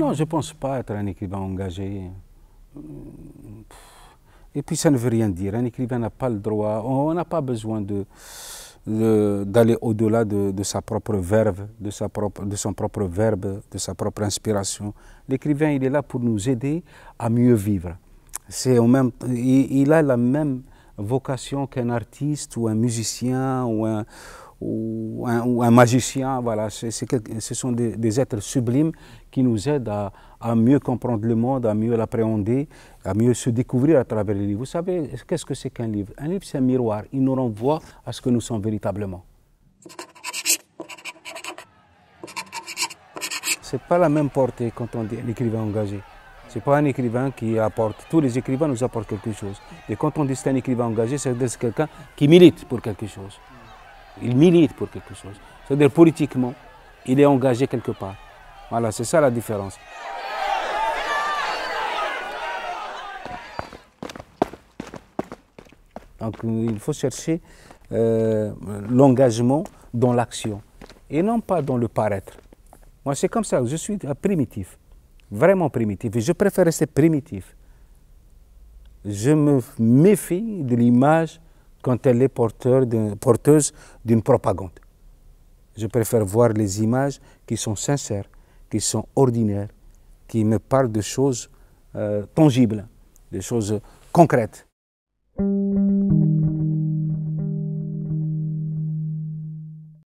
Non, je ne pense pas être un écrivain engagé. Et puis ça ne veut rien dire. Un écrivain n'a pas le droit, on n'a pas besoin d'aller au-delà de, sa propre verve, de, sa propre, de son propre verbe, de sa propre inspiration. L'écrivain, il est là pour nous aider à mieux vivre. C'est même, il, a la même vocation qu'un artiste ou un musicien ou un, ou un, magicien. Voilà, ce sont des, êtres sublimes qui nous aident à, mieux comprendre le monde, à mieux l'appréhender, à mieux se découvrir à travers les livres. Vous savez, qu'est-ce que c'est qu'un livre Un livre, c'est un miroir. Il nous renvoie à ce que nous sommes véritablement. C'est pas la même portée quand on dit un écrivain engagé. C'est pas un écrivain qui apporte. Tous les écrivains nous apportent quelque chose. Et quand on dit c'est un écrivain engagé, c'est quelqu'un qui milite pour quelque chose il milite pour quelque chose. C'est-à-dire politiquement, il est engagé quelque part. Voilà, c'est ça la différence. Donc il faut chercher euh, l'engagement dans l'action et non pas dans le paraître. Moi, c'est comme ça, je suis primitif, vraiment primitif, et je préfère rester primitif. Je me méfie de l'image quand elle est porteuse d'une propagande. Je préfère voir les images qui sont sincères, qui sont ordinaires, qui me parlent de choses euh, tangibles, de choses concrètes.